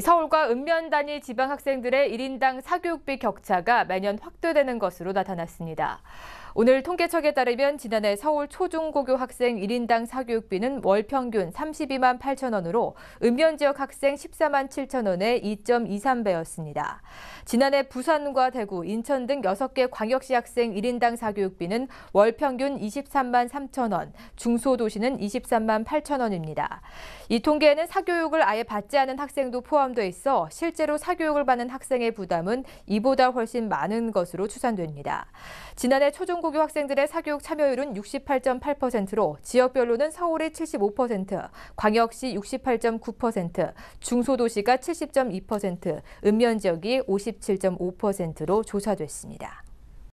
서울과 읍면 단위 지방 학생들의 1인당 사교육비 격차가 매년 확대되는 것으로 나타났습니다. 오늘 통계청에 따르면 지난해 서울 초중고교 학생 1인당 사교육비는 월 평균 32만 8천 원으로 읍면 지역 학생 14만 7천 원의 2.23배였습니다. 지난해 부산과 대구, 인천 등 6개 광역시 학생 1인당 사교육비는 월 평균 23만 3천 원, 중소도시는 23만 8천 원입니다. 이 통계에는 사교육을 아예 받지 않은 학생도 포함 포함돼 있어 실제로 사교육을 받는 학생의 부담은 이보다 훨씬 많은 것으로 추산됩니다. 지난해 초중고교 학생들의 사교육 참여율은 68.8%로 지역별로는 서울이 75%, 광역시 68.9%, 중소도시가 70.2%, 읍면 지역이 57.5%로 조사됐습니다.